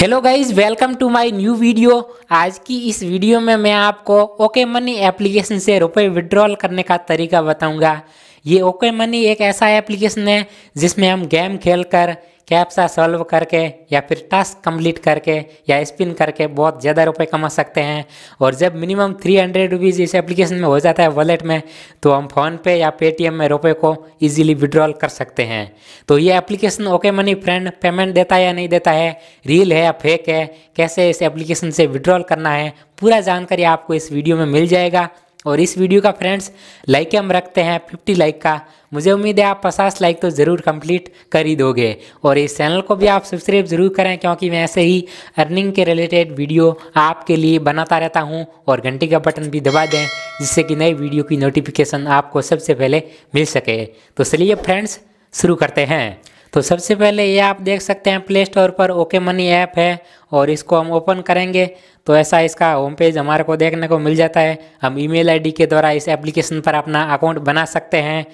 hello guys welcome to my new video आज की इस वीडियो में मैं आपको ओके मनी एप्लीकेशन से रुपए विड्रॉल करने का तरीका बताऊंगा ये ओके मनी एक ऐसा एप्लीकेशन है जिसमें हम गेम खेलकर कैप्सा सॉल्व करके या फिर टास्क कंप्लीट करके या स्पिन करके बहुत ज़्यादा रुपए कमा सकते हैं और जब मिनिमम थ्री हंड्रेड रुपीज़ इस एप्लीकेशन में हो जाता है वॉलेट में तो हम फ़ोनपे या पेटीएम में रुपये को ईजिली विड्रॉल कर सकते हैं तो ये application okay money friend payment देता है या नहीं देता है रील है या फेक है कैसे इस एप्लीकेशन से विड्रॉल करना है पूरा जानकारी आपको इस वीडियो में मिल जाएगा और इस वीडियो का फ्रेंड्स लाइक हम रखते हैं फिफ्टी लाइक का मुझे उम्मीद है आप पचास लाइक तो ज़रूर कंप्लीट कर ही दोगे और इस चैनल को भी आप सब्सक्राइब ज़रूर करें क्योंकि मैं ऐसे ही अर्निंग के रिलेटेड वीडियो आपके लिए बनाता रहता हूँ और घंटी का बटन भी दबा दें जिससे कि नई वीडियो की नोटिफिकेशन आपको सबसे पहले मिल सके तो चलिए फ्रेंड्स शुरू करते हैं तो सबसे पहले ये आप देख सकते हैं प्ले स्टोर पर ओके मनी ऐप है और इसको हम ओपन करेंगे तो ऐसा इसका होम पेज हमारे को देखने को मिल जाता है हम ईमेल आईडी के द्वारा इस एप्लीकेशन पर अपना अकाउंट बना सकते हैं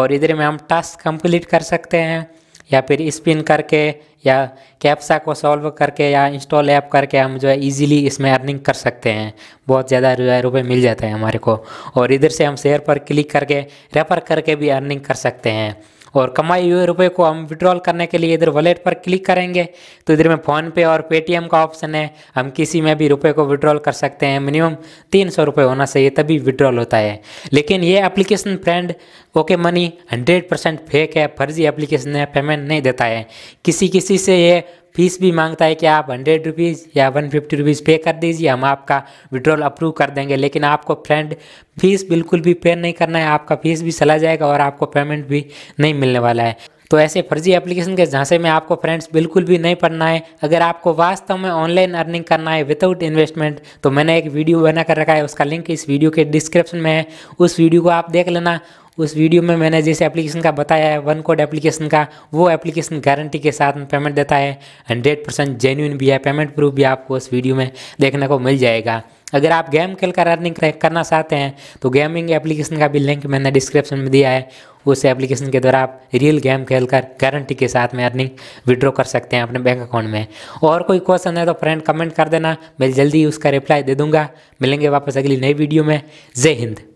और इधर में हम टास्क कंप्लीट कर सकते हैं या फिर स्पिन करके या कैप्सा को सॉल्व करके या इंस्टॉल ऐप करके हम जो है इजीली इसमें अर्निंग कर सकते हैं बहुत ज़्यादा रुपए रुपये मिल जाते हैं हमारे को और इधर से हम शेयर पर क्लिक करके रेफर करके भी अर्निंग कर सकते हैं और कमाए हुए रुपये को हम विड्रॉल करने के लिए इधर वॉलेट पर क्लिक करेंगे तो इधर में फ़ोनपे और पेटीएम का ऑप्शन है हम किसी में भी रुपये को विड्रॉल कर सकते हैं मिनिमम तीन सौ रुपये होना चाहिए तभी विड्रॉल होता है लेकिन ये application friend okay money hundred percent fake है फर्जी एप्लीकेशन है पेमेंट नहीं देता है किसी किसी से ये फीस भी मांगता है कि आप हंड्रेड रुपीज़ या वन फिफ्टी रुपीज़ पे कर दीजिए हम आपका विड्रॉल अप्रूव कर देंगे लेकिन आपको फ्रेंड फीस बिल्कुल भी पे नहीं करना है आपका फीस भी चला जाएगा और आपको पेमेंट भी नहीं मिलने वाला है तो ऐसे फर्जी एप्लीकेशन के झांसे में आपको फ्रेंड्स बिल्कुल भी नहीं पढ़ना है अगर आपको वास्तव में ऑनलाइन अर्निंग करना है विदाउट इन्वेस्टमेंट तो मैंने एक वीडियो बना कर रखा है उसका लिंक इस वीडियो के डिस्क्रिप्शन में है उस वीडियो को आप देख लेना उस वीडियो में मैंने जिस एप्लीकेशन का बताया है वन कोड एप्लीकेशन का वो एप्लीकेशन गारंटी के साथ में पेमेंट देता है हंड्रेड परसेंट जेन्यून भी है पेमेंट प्रूफ भी आपको उस वीडियो में देखने को मिल जाएगा अगर आप गेम खेल कर अर्निंग करना चाहते हैं तो गेमिंग एप्लीकेशन का भी लिंक मैंने डिस्क्रिप्शन में दिया है उस एप्लीकेशन के द्वारा आप रियल गेम खेलकर गारंटी के साथ में अर्निंग विड्रॉ कर सकते हैं अपने बैंक अकाउंट में और कोई क्वेश्चन है तो फ्रेंड कमेंट कर देना मैं जल्दी उसका रिप्लाई दे दूंगा मिलेंगे वापस अगली नई वीडियो में जय हिंद